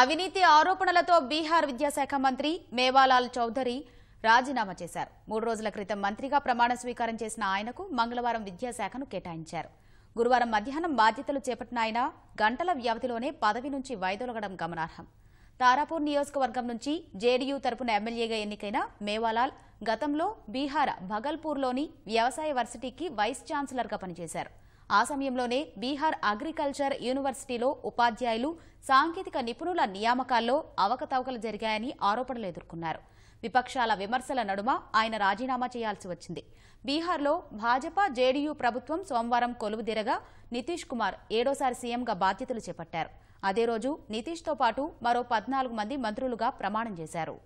అవినీతి ఆరోపణలతో బీహార్ విద్యాశాఖ మంత్రి మేవాలాల్ చౌదరి రాజీనామా చేశారు మూడు రోజుల క్రితం మంత్రిగా ప్రమాణ స్వీకారం చేసిన ఆయనకు మంగళవారం విద్యాశాఖను కేటాయించారు గురువారం మధ్యాహ్నం బాధ్యతలు చేపట్టిన ఆయన గంటల వ్యవధిలోనే పదవి నుంచి వైదొలగడం గమనార్హం తారాపూర్ నియోజకవర్గం నుంచి జేడీయూ తరపున ఎమ్మెల్యేగా ఎన్నికైన మేవాలాల్ గతంలో బీహార్ భగల్పూర్లోని వ్యవసాయ వర్సిటీకి వైస్ ఛాన్సలర్గా పనిచేశారు ఆ సమయంలోనే బీహార్ అగ్రికల్చర్ యూనివర్సిటీలో ఉపాధ్యాయులు సాంకేతిక నిపుణుల నియామకాల్లో అవకతవకలు జరిగాయని ఆరోపణలు ఎదుర్కొన్నారు విపక్షాల విమర్శల నడుమ ఆయన రాజీనామా చేయాల్సి వచ్చింది బీహార్లో భాజపా జేడీయూ ప్రభుత్వం సోమవారం కొలువుదీరగా నితీష్ కుమార్ ఏడోసారి సీఎంగా బాధ్యతలు చేపట్టారు అదే రోజు నితీష్తో పాటు మరో పద్నాలుగు మంది మంత్రులుగా ప్రమాణం చేశారు